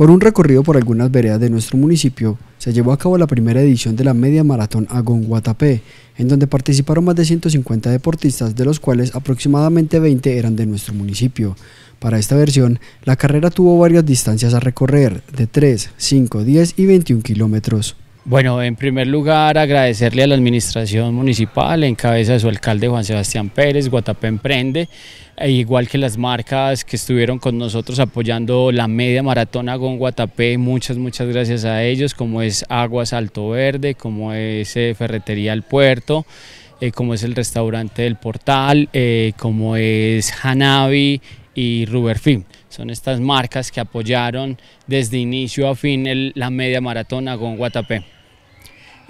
Con un recorrido por algunas veredas de nuestro municipio, se llevó a cabo la primera edición de la Media Maratón Agón Guatapé, en donde participaron más de 150 deportistas, de los cuales aproximadamente 20 eran de nuestro municipio. Para esta versión, la carrera tuvo varias distancias a recorrer, de 3, 5, 10 y 21 kilómetros. Bueno, en primer lugar agradecerle a la administración municipal en cabeza de su alcalde Juan Sebastián Pérez, Guatapé Emprende, e igual que las marcas que estuvieron con nosotros apoyando la media maratona con Guatapé, muchas, muchas gracias a ellos, como es Aguas Alto Verde, como es eh, Ferretería El Puerto, eh, como es el restaurante del Portal, eh, como es Hanabi y Ruberfim son estas marcas que apoyaron desde inicio a fin la media maratona con Guatapé.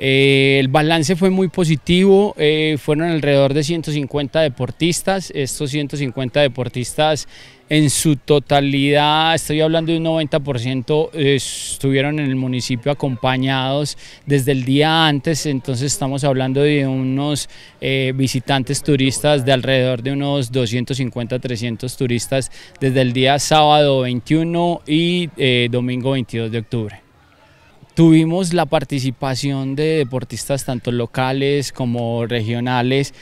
Eh, el balance fue muy positivo, eh, fueron alrededor de 150 deportistas, estos 150 deportistas en su totalidad, estoy hablando de un 90%, estuvieron en el municipio acompañados desde el día antes, entonces estamos hablando de unos eh, visitantes turistas de alrededor de unos 250, 300 turistas desde el día sábado 21 y domingo 22 de octubre. Tuvimos la participación de deportistas tanto locales como regionales,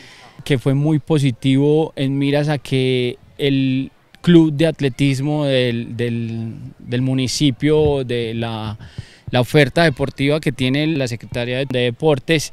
que fue muy positivo en miras a que el club de atletismo del, municipio, de la, la oferta deportiva que tiene la Secretaría de Deportes,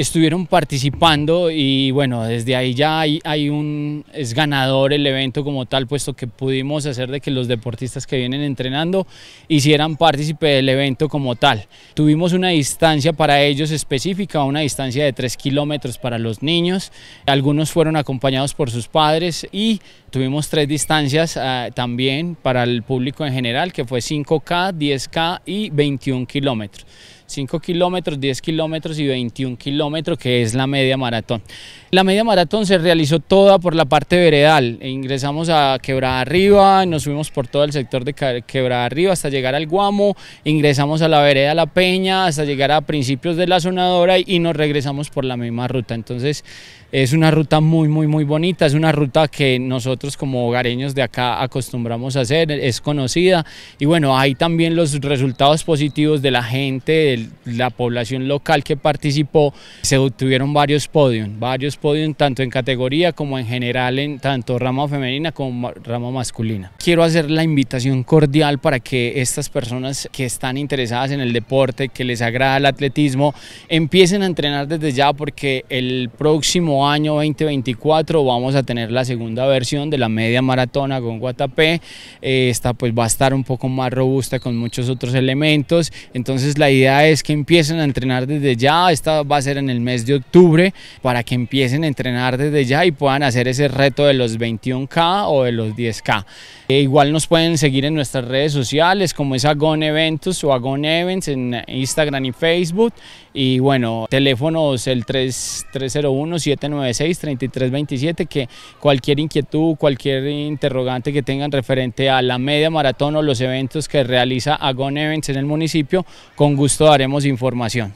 estuvieron participando y bueno, desde ahí ya hay, un, es ganador el evento como tal, puesto que pudimos hacer de que los deportistas que vienen entrenando hicieran partícipe del evento como tal. Tuvimos una distancia para ellos específica, una distancia de 3 kilómetros para los niños, algunos fueron acompañados por sus padres y tuvimos tres distancias ah, también para el público en general, que fue 5K, 10K y 21 kilómetros. 5 kilómetros, 10 kilómetros y 21 kilómetros, que es la media maratón. La media maratón se realizó toda por la parte veredal. Ingresamos a Quebrada Arriba, nos subimos por todo el sector de Quebrada Arriba hasta llegar al Guamo, ingresamos a la vereda La Peña hasta llegar a principios de la sonadora y nos regresamos por la misma ruta. Entonces es una ruta muy, muy, muy bonita, es una ruta que nosotros como hogareños de acá acostumbramos a hacer, es conocida y bueno, hay también los resultados positivos de la gente, la población local que participó, se obtuvieron varios podios, varios podios tanto en categoría como en general en tanto rama femenina como rama masculina. Quiero hacer la invitación cordial para que estas personas que están interesadas en el deporte, que les agrada el atletismo, empiecen a entrenar desde ya porque el próximo año 2024 vamos a tener la segunda versión de la media maratona con Guatapé. Eh, esta pues va a estar un poco más robusta con muchos otros elementos. Entonces la idea es es que empiecen a entrenar desde ya, esta va a ser en el mes de octubre, para que empiecen a entrenar desde ya y puedan hacer ese reto de los 21K o de los 10K. E igual nos pueden seguir en nuestras redes sociales como es Agon Eventos o Agon Events en Instagram y Facebook y bueno, teléfonos el 301-796-3327 que cualquier inquietud, cualquier interrogante que tengan referente a la media maratón o los eventos que realiza Agon Events en el municipio, con gusto daré tenemos información.